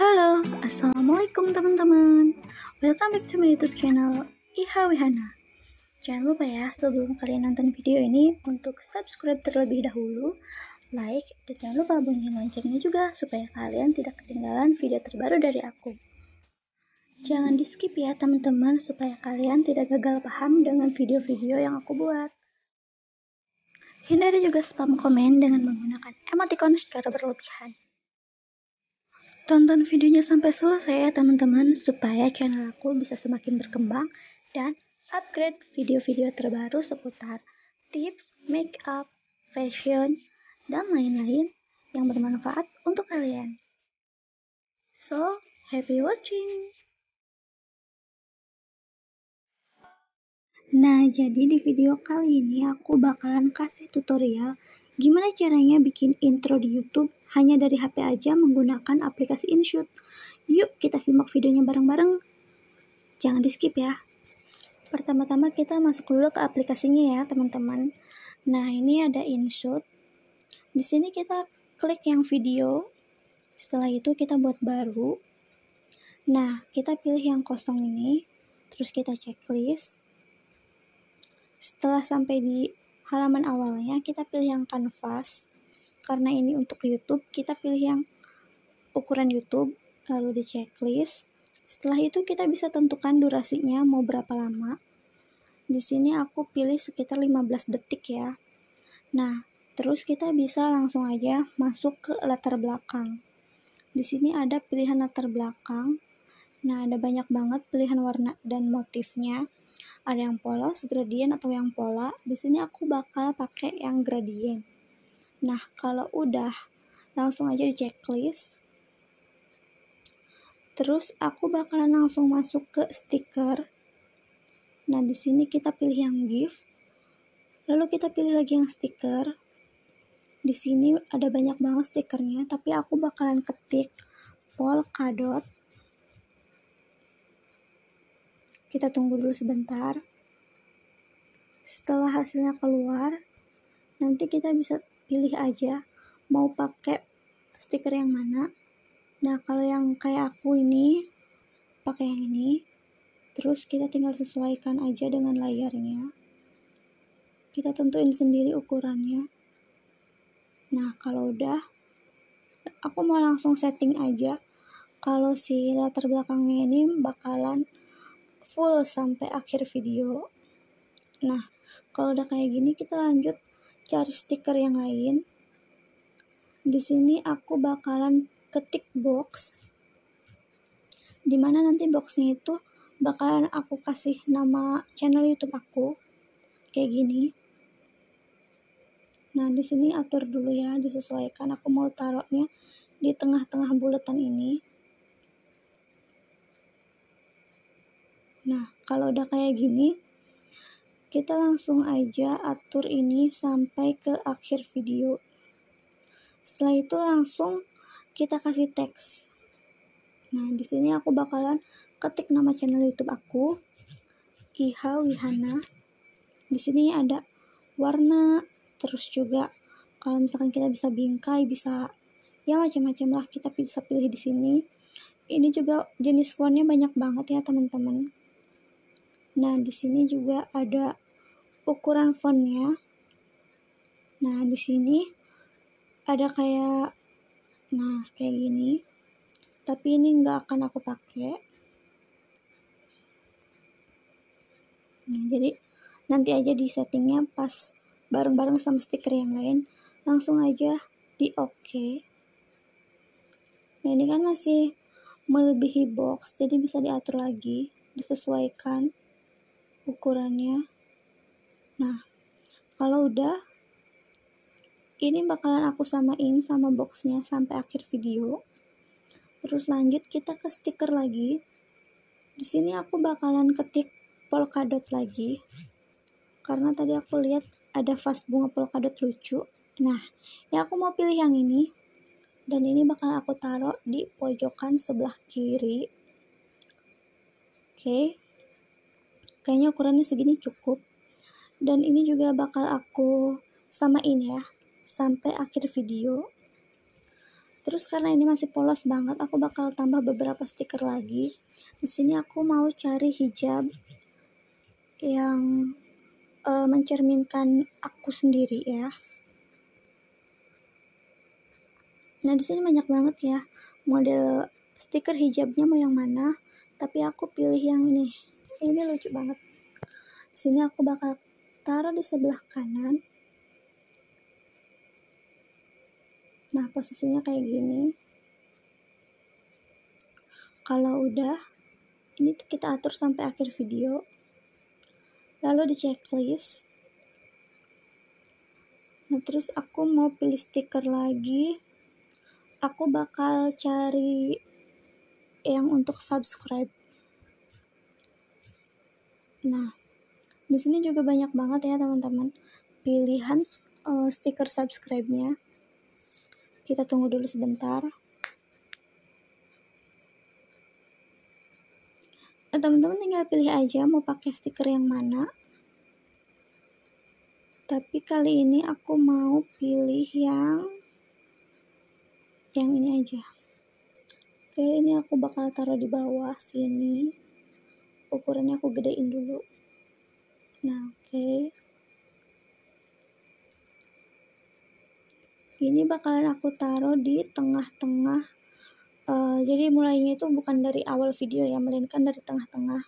Halo, Assalamualaikum teman-teman Welcome back to my youtube channel Iha Wihana Jangan lupa ya, sebelum kalian nonton video ini Untuk subscribe terlebih dahulu Like, dan jangan lupa bunyi loncengnya juga Supaya kalian tidak ketinggalan video terbaru dari aku Jangan di skip ya teman-teman Supaya kalian tidak gagal paham dengan video-video yang aku buat Hindari juga spam komen dengan menggunakan emoticon secara berlebihan. Tonton videonya sampai selesai ya teman-teman supaya channel aku bisa semakin berkembang dan upgrade video-video terbaru seputar tips, makeup, fashion, dan lain-lain yang bermanfaat untuk kalian. So, happy watching! Nah, jadi di video kali ini aku bakalan kasih tutorial Gimana caranya bikin intro di YouTube hanya dari HP aja menggunakan aplikasi InShot? Yuk kita simak videonya bareng-bareng. Jangan di skip ya. Pertama-tama kita masuk dulu ke aplikasinya ya teman-teman. Nah ini ada InShot. Di sini kita klik yang video. Setelah itu kita buat baru. Nah kita pilih yang kosong ini. Terus kita checklist. Setelah sampai di halaman awalnya kita pilih yang kanvas karena ini untuk YouTube kita pilih yang ukuran YouTube lalu di checklist setelah itu kita bisa tentukan durasinya mau berapa lama di sini aku pilih sekitar 15 detik ya nah terus kita bisa langsung aja masuk ke latar belakang di sini ada pilihan latar belakang nah ada banyak banget pilihan warna dan motifnya ada yang polos, gradien atau yang pola. Di sini aku bakal pakai yang gradien. Nah, kalau udah langsung aja di checklist. Terus aku bakalan langsung masuk ke stiker. Nah, di sini kita pilih yang gift. Lalu kita pilih lagi yang stiker. Di sini ada banyak banget stikernya, tapi aku bakalan ketik polkadot Kita tunggu dulu sebentar. Setelah hasilnya keluar, nanti kita bisa pilih aja mau pakai stiker yang mana. Nah, kalau yang kayak aku ini, pakai yang ini. Terus kita tinggal sesuaikan aja dengan layarnya. Kita tentuin sendiri ukurannya. Nah, kalau udah, aku mau langsung setting aja kalau si latar belakangnya ini bakalan full sampai akhir video nah kalau udah kayak gini kita lanjut cari stiker yang lain di sini aku bakalan ketik box dimana nanti boxnya itu bakalan aku kasih nama channel YouTube aku kayak gini nah di sini atur dulu ya disesuaikan aku mau taruhnya di tengah-tengah bulatan ini Nah, kalau udah kayak gini, kita langsung aja atur ini sampai ke akhir video. Setelah itu langsung kita kasih teks. Nah, di sini aku bakalan ketik nama channel YouTube aku, Iha Wihana. Di sini ada warna, terus juga kalau misalkan kita bisa bingkai, bisa ya macam-macam lah kita bisa pilih di sini. Ini juga jenis fontnya banyak banget ya teman-teman. Nah, di sini juga ada ukuran fontnya. Nah, di sini ada kayak nah, kayak gini. Tapi ini nggak akan aku pakai. Nah, jadi nanti aja di settingnya pas bareng-bareng sama stiker yang lain langsung aja di oke Nah ini kan masih melebihi box jadi bisa diatur lagi disesuaikan ukurannya nah kalau udah ini bakalan aku samain sama boxnya sampai akhir video terus lanjut kita ke stiker lagi di sini aku bakalan ketik polkadot lagi karena tadi aku lihat ada vas bunga polkadot lucu nah ya aku mau pilih yang ini dan ini bakalan aku taruh di pojokan sebelah kiri oke okay kayaknya ukurannya segini cukup dan ini juga bakal aku samain ya sampai akhir video terus karena ini masih polos banget aku bakal tambah beberapa stiker lagi di sini aku mau cari hijab yang uh, mencerminkan aku sendiri ya nah di sini banyak banget ya model stiker hijabnya mau yang mana tapi aku pilih yang ini ini lucu banget sini aku bakal taruh di sebelah kanan nah posisinya kayak gini kalau udah ini tuh kita atur sampai akhir video lalu di checklist nah terus aku mau pilih stiker lagi aku bakal cari yang untuk subscribe Nah, di sini juga banyak banget ya teman-teman pilihan uh, stiker subscribe-nya. Kita tunggu dulu sebentar. Eh, teman-teman nah, tinggal pilih aja mau pakai stiker yang mana. Tapi kali ini aku mau pilih yang yang ini aja. Oke, ini aku bakal taruh di bawah sini ukurannya aku gedein dulu nah oke okay. ini bakalan aku taruh di tengah-tengah uh, jadi mulainya itu bukan dari awal video ya melainkan dari tengah-tengah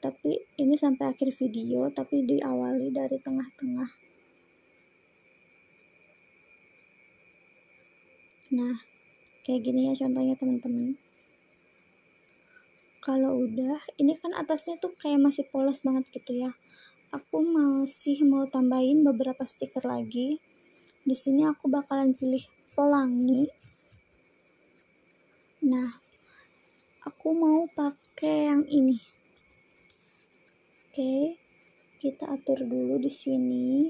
tapi ini sampai akhir video tapi diawali dari tengah-tengah nah kayak gini ya contohnya teman-teman kalau udah ini kan atasnya tuh kayak masih polos banget gitu ya aku masih mau tambahin beberapa stiker lagi di sini aku bakalan pilih pelangi nah aku mau pakai yang ini oke kita atur dulu di sini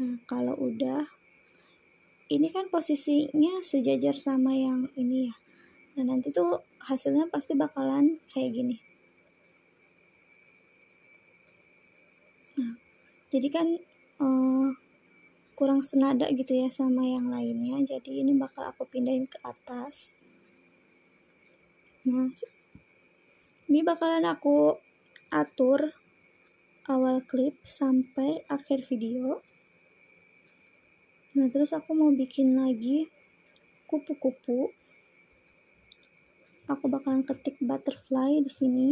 nah kalau udah ini kan posisinya sejajar sama yang ini ya Nah nanti tuh hasilnya pasti bakalan kayak gini. Nah, jadi kan uh, kurang senada gitu ya sama yang lainnya. Jadi ini bakal aku pindahin ke atas. Nah, ini bakalan aku atur awal klip sampai akhir video. Nah, terus aku mau bikin lagi kupu-kupu aku bakalan ketik butterfly di sini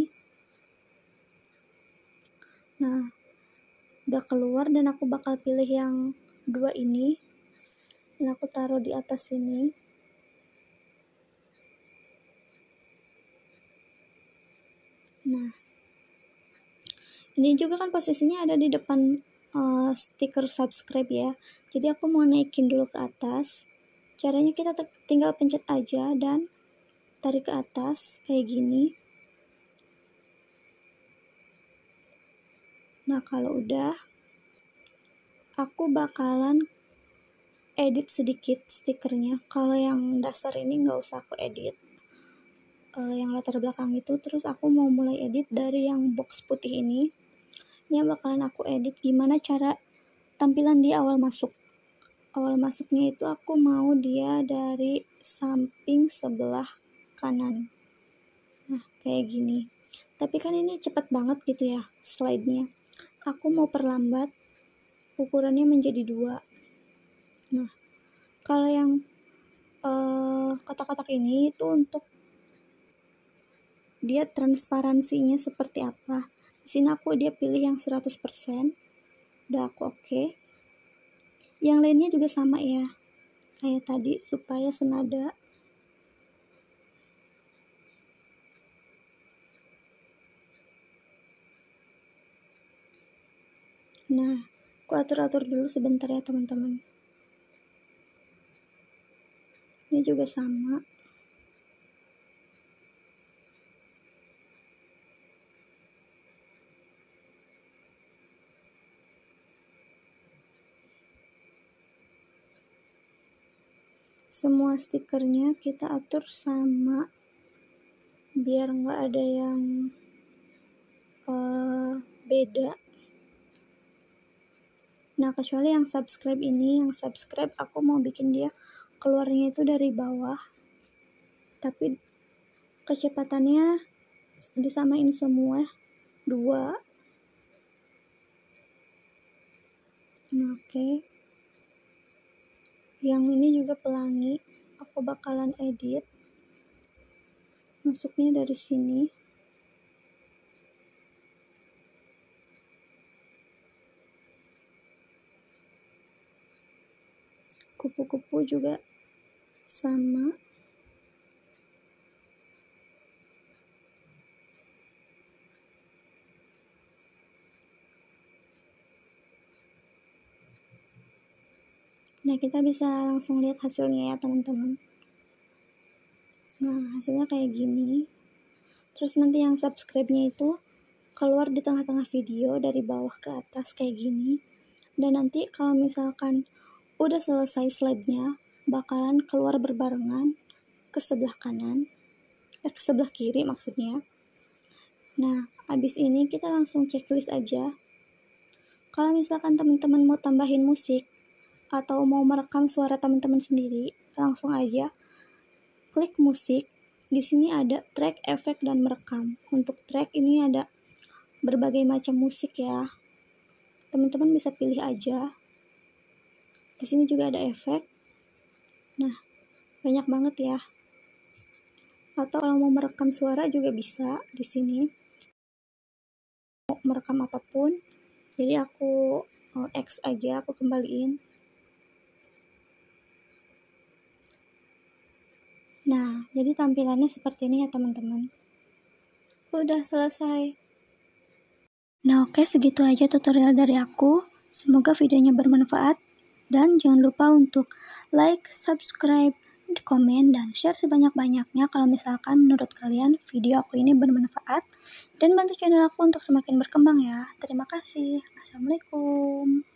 nah udah keluar dan aku bakal pilih yang dua ini dan aku taruh di atas sini nah ini juga kan posisinya ada di depan uh, stiker subscribe ya jadi aku mau naikin dulu ke atas caranya kita tinggal pencet aja dan tarik ke atas kayak gini nah kalau udah aku bakalan edit sedikit stikernya kalau yang dasar ini nggak usah aku edit uh, yang latar belakang itu terus aku mau mulai edit dari yang box putih ini ini bakalan aku edit gimana cara tampilan di awal masuk awal masuknya itu aku mau dia dari samping sebelah kanan nah kayak gini tapi kan ini cepet banget gitu ya slide-nya aku mau perlambat ukurannya menjadi dua nah kalau yang eh, kotak-kotak uh, ini itu untuk dia transparansinya seperti apa di sini aku dia pilih yang 100% udah aku oke okay. yang lainnya juga sama ya kayak tadi supaya senada Nah, aku atur-atur dulu sebentar ya teman-teman. Ini juga sama. Semua stikernya kita atur sama biar nggak ada yang uh, beda Nah, kecuali yang subscribe ini, yang subscribe aku mau bikin dia keluarnya itu dari bawah. Tapi kecepatannya disamain semua dua. Nah, oke. Okay. Yang ini juga pelangi. Aku bakalan edit. Masuknya dari sini. kupu-kupu juga sama Nah, kita bisa langsung lihat hasilnya ya, teman-teman. Nah, hasilnya kayak gini. Terus nanti yang subscribe-nya itu keluar di tengah-tengah video dari bawah ke atas kayak gini. Dan nanti kalau misalkan udah selesai slide-nya, bakalan keluar berbarengan ke sebelah kanan, eh, ke sebelah kiri maksudnya. Nah, abis ini kita langsung checklist aja. Kalau misalkan teman-teman mau tambahin musik atau mau merekam suara teman-teman sendiri, langsung aja klik musik. Di sini ada track, efek, dan merekam. Untuk track ini ada berbagai macam musik ya. Teman-teman bisa pilih aja di sini juga ada efek nah banyak banget ya atau kalau mau merekam suara juga bisa di sini mau merekam apapun jadi aku eh, X aja aku kembaliin nah jadi tampilannya seperti ini ya teman-teman udah selesai nah oke segitu aja tutorial dari aku semoga videonya bermanfaat dan jangan lupa untuk like, subscribe, komen, dan share sebanyak-banyaknya kalau misalkan menurut kalian video aku ini bermanfaat. Dan bantu channel aku untuk semakin berkembang ya. Terima kasih. Assalamualaikum.